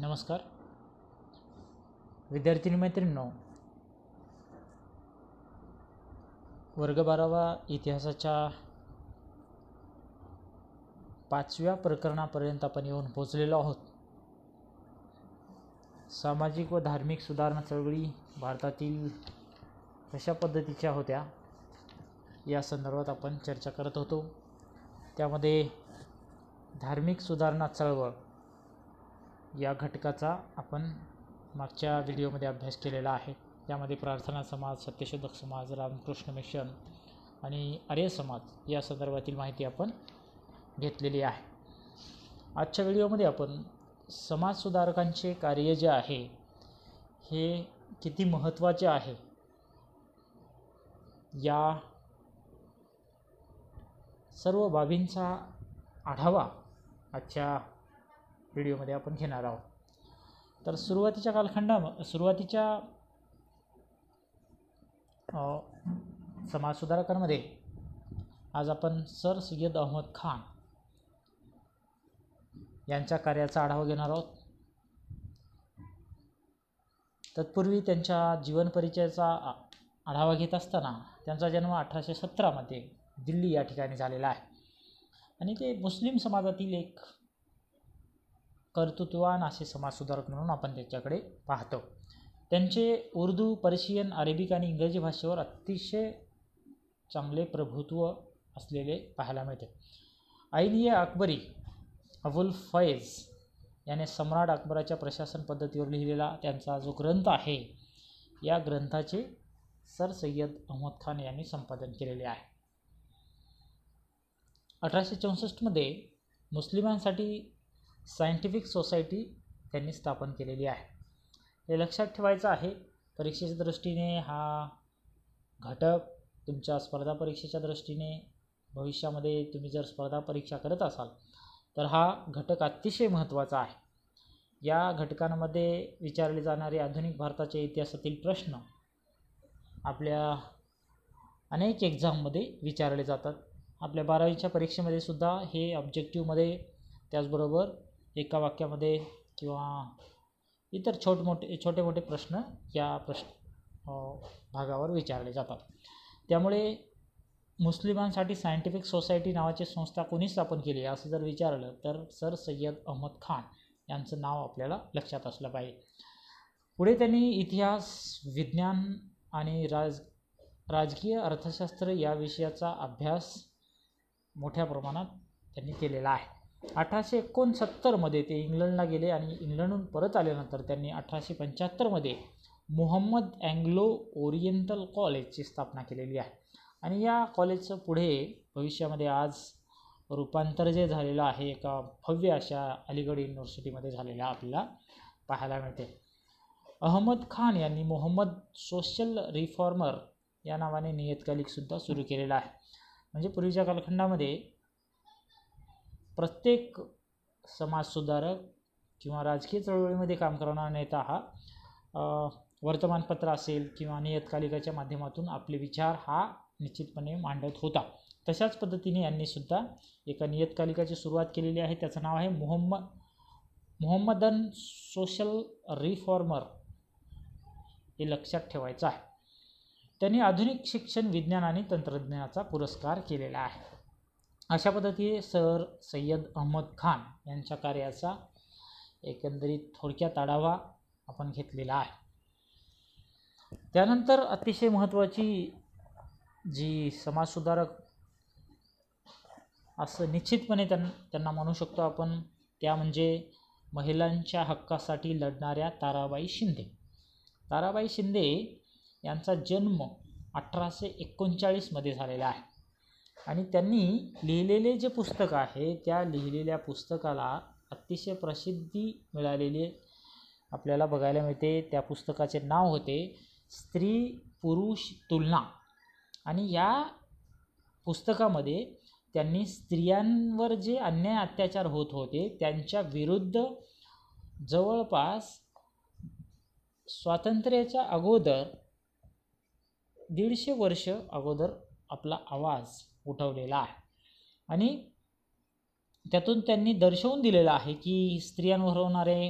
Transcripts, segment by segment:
नमस्कार विद्यार्थिनी मैत्रिणींनो वर्ग बारावा इतिहासाच्या पाचव्या प्रकरणापर्यंत आपण येऊन पोचलेलो आहोत सामाजिक व धार्मिक सुधारणा चळवळी भारतातील कशा पद्धतीच्या होत्या या संदर्भात आपण चर्चा करत होतो त्यामध्ये धार्मिक सुधारणा चळवळ या घटकाचा आपण मागच्या व्हिडिओमध्ये अभ्यास केलेला आहे यामध्ये प्रार्थना समाज सत्यशोधक समाज रामकृष्ण मिशन आणि आर्य समाज या संदर्भातील माहिती आपण घेतलेली आहे आजच्या व्हिडिओमध्ये आपण समाजसुधारकांचे कार्य जे आहे हे किती महत्त्वाचे आहे या सर्व बाबींचा आढावा आजच्या व्हिडिओमध्ये आपण घेणार आहोत तर सुरुवातीच्या कालखंडा सुरुवातीच्या समाजसुधारकांमध्ये आज आपण सर सय्यद अहमद खान यांच्या कार्याचा आढावा घेणार आहोत तत्पूर्वी त्यांच्या जीवनपरिचयाचा आढावा घेत असताना त्यांचा जन्म अठराशे सतरामध्ये दिल्ली या ठिकाणी झालेला आहे आणि ते मुस्लिम समाजातील एक कर्तृत्ववान असे समाजसुधारक म्हणून आपण त्यांच्याकडे पाहतो त्यांचे उर्दू पर्शियन अरेबिक आणि इंग्रजी भाषेवर अतिशय चांगले प्रभुत्व असलेले पाहायला मिळते ए अकबरी अबुल फैज याने सम्राट अकबराच्या प्रशासन पद्धतीवर लिहिलेला त्यांचा जो ग्रंथ आहे या ग्रंथाचे सर सय्यद अहमद खान यांनी संपादन केलेले आहे अठराशे चौसष्टमध्ये मुस्लिमांसाठी सायंटिफिक सोसायटी त्यांनी स्थापन केलेली आहे हे लक्षात ठेवायचं आहे परीक्षेच्या दृष्टीने हा घटक तुमच्या स्पर्धा परीक्षेच्या दृष्टीने भविष्यामध्ये तुम्ही जर स्पर्धा परीक्षा करत असाल तर हा घटक अतिशय महत्त्वाचा आहे या घटकांमध्ये विचारले जाणारे आधुनिक भारताच्या इतिहासातील प्रश्न आपल्या अनेक एक्झाममध्ये विचारले जातात आपल्या बारावीच्या परीक्षेमध्ये सुद्धा हे ऑब्जेक्टिव्हमध्ये त्याचबरोबर एका वाक्यामध्ये किंवा इतर छोट मोठे छोटे मोठे प्रश्न या प्रश्न भागावर विचारले जातात त्यामुळे मुस्लिमांसाठी सायंटिफिक सोसायटी नावाची संस्था कोणी स्थापन केली असं जर विचारलं तर सर सय्यद अहमद खान यांचं नाव आपल्याला लक्षात असलं पाहिजे पुढे त्यांनी इतिहास विज्ञान आणि राज राजकीय अर्थशास्त्र या विषयाचा अभ्यास मोठ्या प्रमाणात त्यांनी केलेला आहे अठराशे एकोणसत्तरमध्ये ते इंग्लंडला गेले आणि इंग्लंडहून परत आल्यानंतर त्यांनी अठराशे पंच्याहत्तरमध्ये मोहम्मद अँग्लो ओरिएंटल कॉलेजची स्थापना केलेली आहे आणि या कॉलेजचं पुढे भविष्यामध्ये आज रूपांतर जे झालेलं आहे एका भव्य अशा अलीगड युनिव्हर्सिटीमध्ये झालेल्या आपल्याला पाहायला मिळते अहमद खान यांनी मोहम्मद सोशल रिफॉर्मर या नावाने नियतकालिकसुद्धा सुरू केलेला आहे म्हणजे पूर्वीच्या कालखंडामध्ये प्रत्येक समाजसुधारक किंवा राजकीय चळवळीमध्ये काम करणारा नेता हा वर्तमानपत्र असेल किंवा नियतकालिकाच्या माध्यमातून आपले विचार हा निश्चितपणे मांडत होता तशाच पद्धतीने यांनीसुद्धा एका नियतकालिकाची सुरुवात केलेली आहे त्याचं नाव आहे मोहम्मद मोहम्मदन सोशल रिफॉर्मर हे लक्षात ठेवायचं आहे त्यांनी आधुनिक शिक्षण विज्ञान आणि तंत्रज्ञानाचा पुरस्कार केलेला आहे अशा पद्धतीने सर सय्यद अहमद खान यांच्या कार्याचा एकंदरीत थोडक्यात आढावा आपण घेतलेला आहे त्यानंतर अतिशय महत्त्वाची जी समाजसुधारक असं निश्चितपणे त्यां त्यांना म्हणू शकतो आपण त्या म्हणजे महिलांच्या हक्कासाठी लढणाऱ्या ताराबाई शिंदे ताराबाई शिंदे यांचा जन्म अठराशे एकोणचाळीसमध्ये झालेला आहे आणि त्यांनी लिहिलेले जे पुस्तक आहे त्या लिहिलेल्या पुस्तकाला अतिशय प्रसिद्धी मिळालेली आपल्याला बघायला मिळते त्या पुस्तकाचे नाव होते स्त्री पुरुष तुलना आणि या पुस्तकामध्ये त्यांनी स्त्रियांवर जे अन्याय अत्याचार होत होते त्यांच्या विरुद्ध जवळपास स्वातंत्र्याच्या अगोदर दीडशे वर्ष अगोदर आपला आवाज उठवलेला आहे आणि त्यातून त्यांनी दर्शवून दिलेलं आहे की स्त्रियांवर होणारे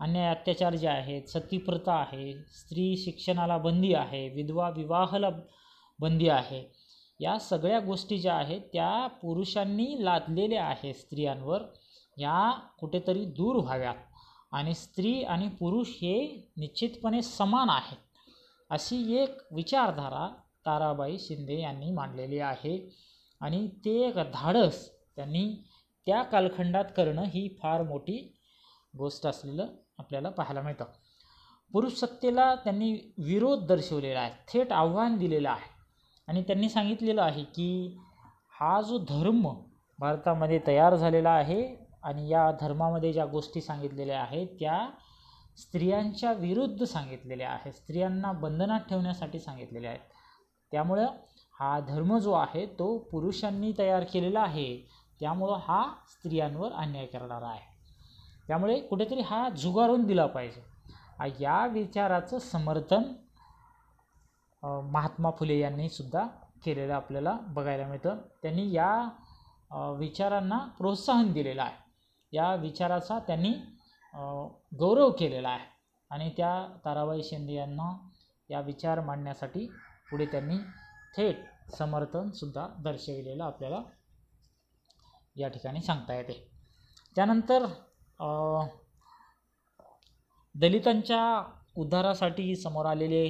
अन्याय अत्याचार जे आहेत सतीप्रथा आहे स्त्री शिक्षणाला बंदी आहे विधवा विवाहाला बंदी आहे या सगळ्या गोष्टी ज्या आहेत त्या पुरुषांनी लादलेल्या आहेत स्त्रियांवर या कुठेतरी दूर व्हाव्यात आणि स्त्री आणि पुरुष हे निश्चितपणे समान आहेत अशी एक विचारधारा ताराबाई शिंदे यांनी मांडलेली आहे आणि ते एक धाडस त्यांनी त्या कालखंडात करणं ही फार मोठी गोष्ट असलेलं आपल्याला पाहायला मिळतं पुरुषसत्तेला त्यांनी विरोध दर्शवलेला आहे थेट आव्हान दिलेलं आहे आणि त्यांनी सांगितलेलं आहे की हा जो धर्म भारतामध्ये तयार झालेला आहे आणि या धर्मामध्ये ज्या गोष्टी सांगितलेल्या आहेत त्या स्त्रियांच्या विरुद्ध सांगितलेल्या आहेत स्त्रियांना बंधनात ठेवण्यासाठी सांगितलेल्या आहेत त्यामुळं हा धर्म जो आहे तो पुरुषांनी तयार केलेला आहे त्यामुळं हा स्त्रियांवर अन्याय करणारा आहे त्यामुळे कुठेतरी हा जुगारून दिला पाहिजे या विचाराचं समर्थन महात्मा फुले यांनीसुद्धा केलेलं आपल्याला बघायला मिळतं त्यांनी या विचारांना प्रोत्साहन दिलेलं आहे या विचाराचा त्यांनी गौरव केलेला आहे आणि त्या ताराबाई शिंदे यांना या विचार मांडण्यासाठी पुढे त्यांनी थेट समर्थनसुद्धा दर्शविलेलं आपल्याला या ठिकाणी सांगता येते त्यानंतर दलितांच्या उद्धारासाठी समोर आलेले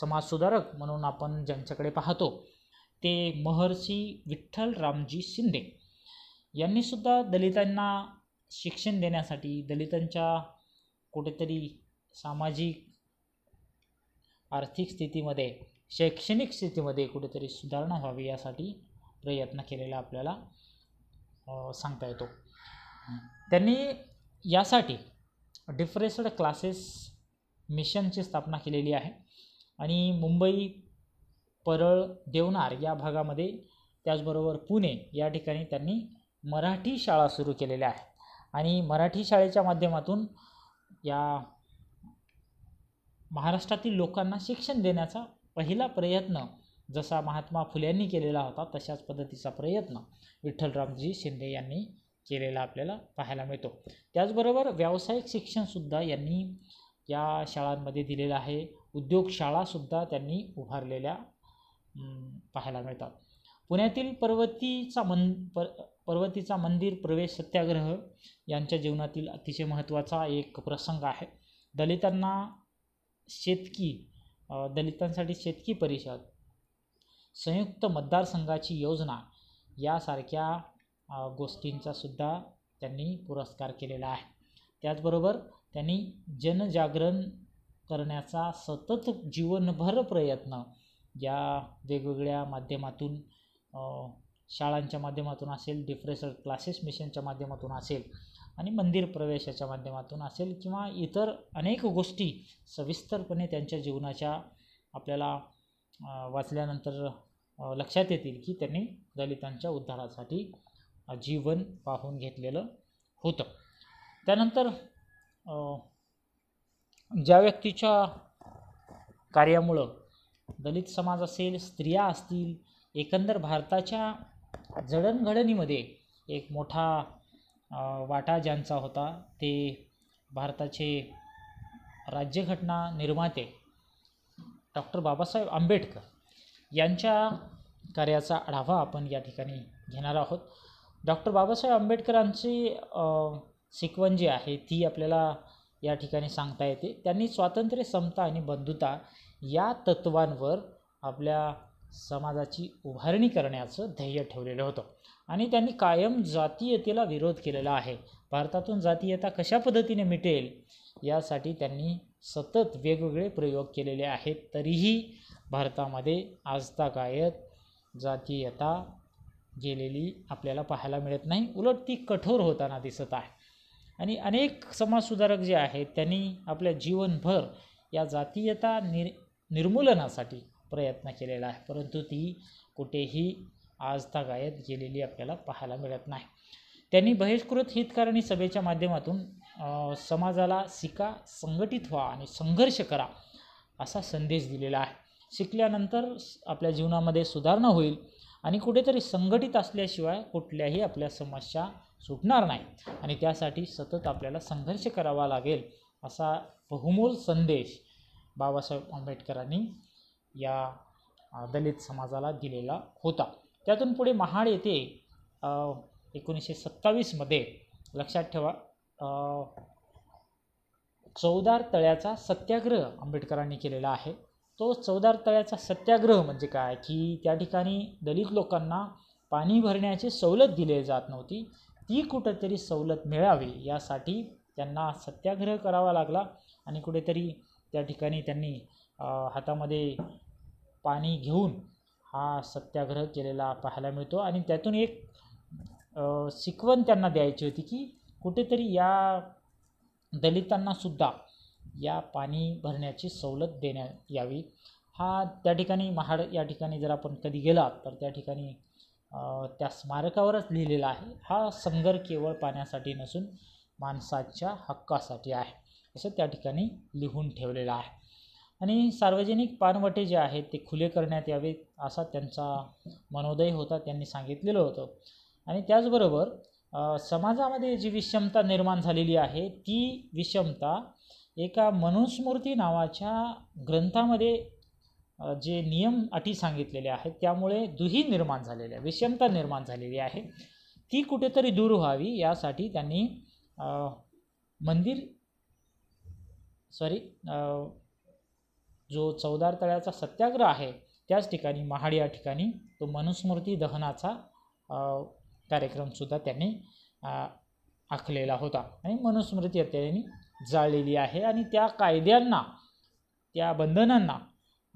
समाजसुधारक म्हणून आपण ज्यांच्याकडे पाहतो ते महर्षी विठ्ठल रामजी शिंदे यांनीसुद्धा दलितांना शिक्षण देण्यासाठी दलितांच्या कुठेतरी सामाजिक आर्थिक स्थितीमध्ये शैक्षणिक स्थितीमध्ये कुठेतरी सुधारणा व्हावी यासाठी प्रयत्न केलेला आपल्याला सांगता येतो त्यांनी यासाठी डिफरेस्ड क्लासेस मिशनची स्थापना केलेली आहे आणि मुंबई परळ देवनार या भागामध्ये त्याचबरोबर पुणे या ठिकाणी त्यांनी मराठी शाळा सुरू केलेल्या आहेत आणि मराठी शाळेच्या माध्यमातून या महाराष्ट्रातील लोकांना शिक्षण देण्याचा पहिला प्रयत्न जसा महात्मा फुल्यांनी केलेला होता तशाच पद्धतीचा प्रयत्न विठ्ठलरामजी शिंदे यांनी केलेला आपल्याला पाहायला मिळतो त्याचबरोबर व्यावसायिक शिक्षणसुद्धा यांनी या शाळांमध्ये दिलेलं आहे उद्योगशाळासुद्धा त्यांनी उभारलेल्या पाहायला मिळतात पुण्यातील पर्वतीचा मन पर पर्वतीचा मंदिर प्रवेश सत्याग्रह यांच्या जीवनातील अतिशय महत्त्वाचा एक प्रसंग आहे दलितांना शेतकी दलितांसाठी शेतकी परिषद संयुक्त मतदारसंघाची योजना यासारख्या गोष्टींचासुद्धा त्यांनी पुरस्कार केलेला आहे त्याचबरोबर त्यांनी जनजागरण करण्याचा सतत जीवनभर प्रयत्न या वेगवेगळ्या माध्यमातून शाळांच्या माध्यमातून असेल डिफरेसर क्लासेस मिशनच्या माध्यमातून असेल आणि मंदिर प्रवेशाच्या माध्यमातून असेल किंवा इतर अनेक गोष्टी सविस्तरपणे त्यांच्या जीवनाच्या आपल्याला वाचल्यानंतर लक्षात येतील की त्यांनी दलितांच्या उद्धारासाठी जीवन पाहून घेतलेलं होतं त्यानंतर ज्या व्यक्तीच्या कार्यामुळं दलित समाज असेल स्त्रिया असतील एकंदर भारताच्या जडणघडणीमध्ये एक मोठा वाटा ज्यांचा होता ते भारताचे राज्यघटना निर्माते डॉक्टर बाबासाहेब आंबेडकर यांच्या कार्याचा आढावा आपण या ठिकाणी घेणार आहोत डॉक्टर बाबासाहेब आंबेडकरांची शिकवण जी आहे ती आपल्याला या ठिकाणी सांगता येते त्यांनी स्वातंत्र्य समता आणि बंधुता या तत्त्वांवर आपल्या समाजाची उभारणी करण्याचं ध्येय ठेवलेलं होतं आणि त्यांनी कायम जातीयतेला विरोध केलेला आहे भारतातून जातीयता कशा पद्धतीने मिटेल यासाठी त्यांनी सतत वेगवेगळे प्रयोग केलेले आहेत तरीही भारतामध्ये आजतागायत जातीयता गेलेली आपल्याला पाहायला मिळत नाही उलट ती कठोर होताना दिसत आहे आणि अनेक समाजसुधारक जे आहेत त्यांनी आपल्या जीवनभर या जातीयता निर निर्मूलनासाठी प्रयत्न केलेला आहे परंतु ती कुठेही आज तागायत गेलेली आपल्याला पाहायला मिळत नाही त्यांनी बहिष्कृत हितकारणी सभेच्या माध्यमातून समाजाला शिका संघटित व्हा आणि संघर्ष करा असा संदेश दिलेला आहे शिकल्यानंतर आपल्या जीवनामध्ये सुधारणा होईल आणि कुठेतरी संघटित असल्याशिवाय कुठल्याही आपल्या समस्या सुटणार नाही आणि त्यासाठी सतत आपल्याला संघर्ष करावा लागेल असा बहुमोल संदेश बाबासाहेब आंबेडकरांनी या दलित समाजाला दिलेला होता त्यातून पुढे महाड येथे एकोणीसशे सत्तावीसमध्ये लक्षात ठेवा चौदार तळ्याचा सत्याग्रह आंबेडकरांनी केलेला आहे तो चौदार तळ्याचा सत्याग्रह म्हणजे काय की त्या ठिकाणी दलित लोकांना पाणी भरण्याची सवलत दिली जात नव्हती ती कुठंतरी सवलत मिळावी यासाठी त्यांना सत्याग्रह करावा लागला आणि कुठेतरी त्या ठिकाणी त्यांनी हातामध्ये पाणी घेऊन हा सत्याग्रह केलेला पाहायला मिळतो आणि त्यातून एक शिकवण त्यांना द्यायची होती की कुठेतरी या दलितांनासुद्धा या पाणी भरण्याची सवलत देण्यात यावी हा त्या ठिकाणी महाड या ठिकाणी जर आपण कधी गेलात तर त्या ठिकाणी त्या स्मारकावरच लिहिलेला आहे हा संघर्ष केवळ पाण्यासाठी नसून माणसाच्या हक्कासाठी आहे असं त्या ठिकाणी लिहून ठेवलेलं आहे आणि सार्वजनिक पानवटे जे आहेत ते खुले करण्यात यावेत असा त्यांचा मनोदय होता त्यांनी सांगितलेलं होतं आणि त्याचबरोबर समाजामध्ये जी विषमता निर्माण झालेली आहे ती विषमता एका मनुस्मृती नावाच्या ग्रंथामध्ये जे नियम अटी सांगितलेले आहेत त्यामुळे दुही निर्माण झालेल्या विषमता निर्माण झालेली आहे ती कुठेतरी दूर व्हावी यासाठी त्यांनी मंदिर सॉरी जो चौदार तळ्याचा सत्याग्रह आहे त्याच ठिकाणी महाड या ठिकाणी तो मनुस्मृती दहनाचा कार्यक्रमसुद्धा त्यांनी आखलेला होता आणि मनुस्मृती त्यांनी जाळलेली आहे आणि त्या कायद्यांना त्या बंधनांना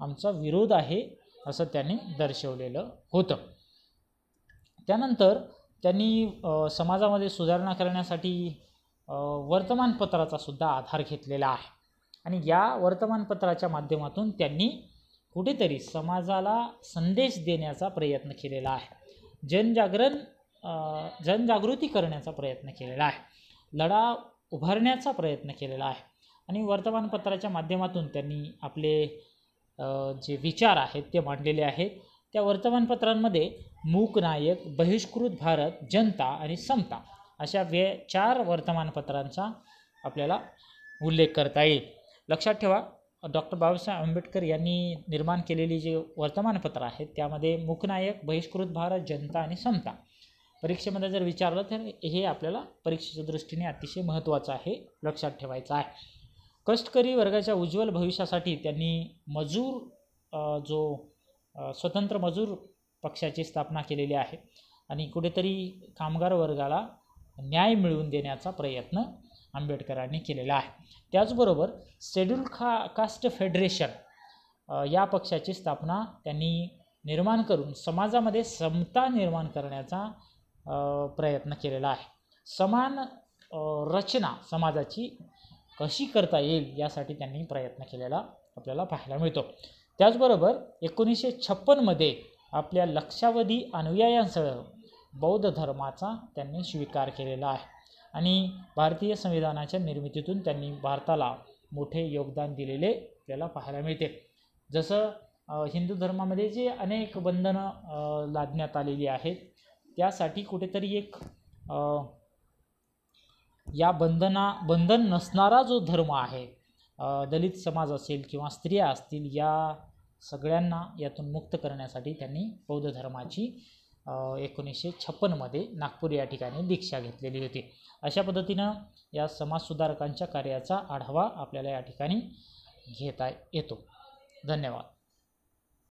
आमचा विरोध आहे असं त्यांनी दर्शवलेलं होतं त्यानंतर त्यांनी समाजामध्ये सुधारणा करण्यासाठी वर्तमानपत्राचा सुद्धा आधार घेतलेला आहे आणि या वर्तमानपत्राच्या माध्यमातून त्यांनी कुठेतरी समाजाला संदेश देण्याचा प्रयत्न केलेला आहे जनजागरण जनजागृती करण्याचा प्रयत्न केलेला आहे लढा उभारण्याचा प्रयत्न केलेला आहे आणि वर्तमानपत्राच्या माध्यमातून त्यांनी आपले जे विचार आहेत ते मांडलेले आहेत त्या वर्तमानपत्रांमध्ये नायक बहिष्कृत भारत जनता आणि समता अशा वे चार वर्तमानपत्रांचा आपल्याला उल्लेख करता येईल लक्षात ठेवा डॉक्टर बाबासाहेब आंबेडकर यांनी निर्माण केलेली जे वर्तमानपत्र आहेत त्यामध्ये मुखनायक बहिष्कृत भारत जनता आणि समता परीक्षेमध्ये जर विचारलं तर हे आपल्याला परीक्षेच्या दृष्टीने अतिशय महत्त्वाचं आहे लक्षात ठेवायचं आहे कष्टकरी वर्गाच्या उज्ज्वल भविष्यासाठी त्यांनी मजूर जो स्वतंत्र मजूर पक्षाची स्थापना केलेली आहे आणि कुठेतरी कामगार वर्गाला न्याय मिळवून देण्याचा प्रयत्न आंबेडकरांनी केलेला आहे त्याचबरोबर शेड्यूल खा कास्ट फेडरेशन या पक्षाची स्थापना त्यांनी निर्माण करून समाजामध्ये समता निर्माण करण्याचा प्रयत्न केलेला आहे समान रचना समाजाची कशी करता येईल यासाठी त्यांनी प्रयत्न केलेला आपल्याला पाहायला मिळतो त्याचबरोबर एकोणीसशे छप्पनमध्ये आपल्या लक्षावधी अनुयायांसह बौद्ध धर्माचा त्यांनी स्वीकार केलेला आहे आणि भारतीय संविधानाच्या निर्मितीतून त्यांनी भारताला मोठे योगदान दिलेले आपल्याला पाहायला मिळते जसं हिंदू धर्मामध्ये जे अनेक बंधनं लादण्यात आलेली आहेत त्यासाठी कुठेतरी एक या बंधना बंधन नसणारा जो धर्म आहे दलित समाज असेल किंवा स्त्रिया असतील या सगळ्यांना यातून मुक्त करण्यासाठी त्यांनी बौद्ध धर्माची एकोणीसशे छप्पनमध्ये नागपूर या ठिकाणी दीक्षा घेतलेली होती अशा पद्धतीनं या समाजसुधारकांच्या कार्याचा आढावा आपल्याला या ठिकाणी घेता येतो धन्यवाद